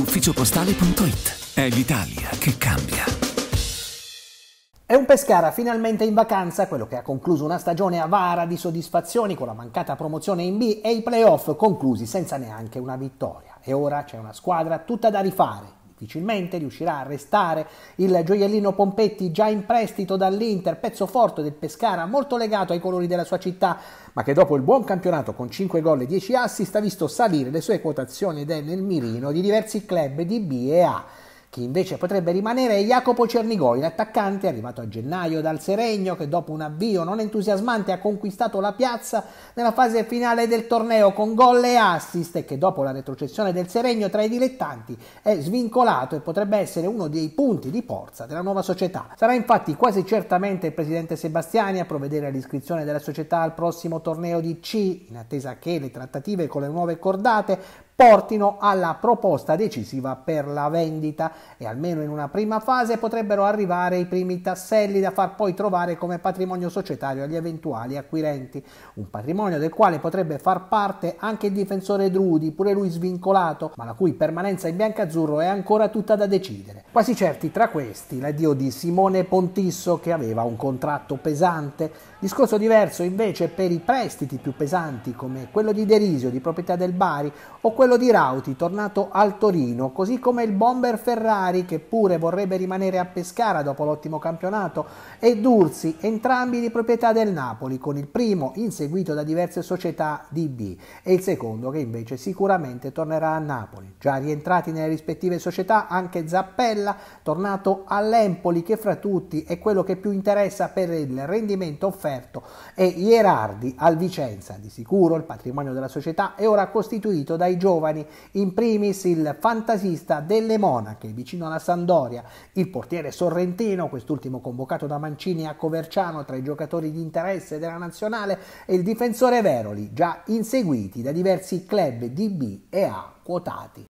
ufficiopostale.it. È l'Italia che cambia. È un Pescara finalmente in vacanza, quello che ha concluso una stagione avara di soddisfazioni con la mancata promozione in B e i playoff conclusi senza neanche una vittoria. E ora c'è una squadra tutta da rifare, difficilmente riuscirà a restare il gioiellino Pompetti già in prestito dall'Inter, pezzo forte del Pescara, molto legato ai colori della sua città, ma che dopo il buon campionato con 5 gol e 10 assist ha visto salire le sue quotazioni ed è nel mirino di diversi club di B e A. Chi invece potrebbe rimanere è Jacopo Cernigoi, l'attaccante arrivato a gennaio dal Seregno che dopo un avvio non entusiasmante ha conquistato la piazza nella fase finale del torneo con gol e assist e che dopo la retrocessione del Seregno tra i dilettanti è svincolato e potrebbe essere uno dei punti di forza della nuova società. Sarà infatti quasi certamente il presidente Sebastiani a provvedere all'iscrizione della società al prossimo torneo di C in attesa che le trattative con le nuove cordate portino alla proposta decisiva per la vendita e almeno in una prima fase potrebbero arrivare i primi tasselli da far poi trovare come patrimonio societario agli eventuali acquirenti, un patrimonio del quale potrebbe far parte anche il difensore Drudi, pure lui svincolato, ma la cui permanenza in bianca azzurro è ancora tutta da decidere. Quasi certi tra questi l'addio di Simone Pontisso che aveva un contratto pesante, discorso diverso invece per i prestiti più pesanti come quello di Derisio di proprietà del Bari o quello di Rauti tornato al Torino, così come il bomber Ferrari che pure vorrebbe rimanere a Pescara dopo l'ottimo campionato e Durzi, entrambi di proprietà del Napoli, con il primo inseguito da diverse società di B e il secondo che invece sicuramente tornerà a Napoli. Già rientrati nelle rispettive società anche Zappella Barella, tornato all'Empoli che fra tutti è quello che più interessa per il rendimento offerto, e Ierardi al Vicenza. Di sicuro il patrimonio della società è ora costituito dai giovani, in primis il fantasista delle Monache, vicino alla Sandoria, il portiere sorrentino, quest'ultimo convocato da Mancini a Coverciano tra i giocatori di interesse della nazionale, e il difensore Veroli, già inseguiti da diversi club di B e A quotati.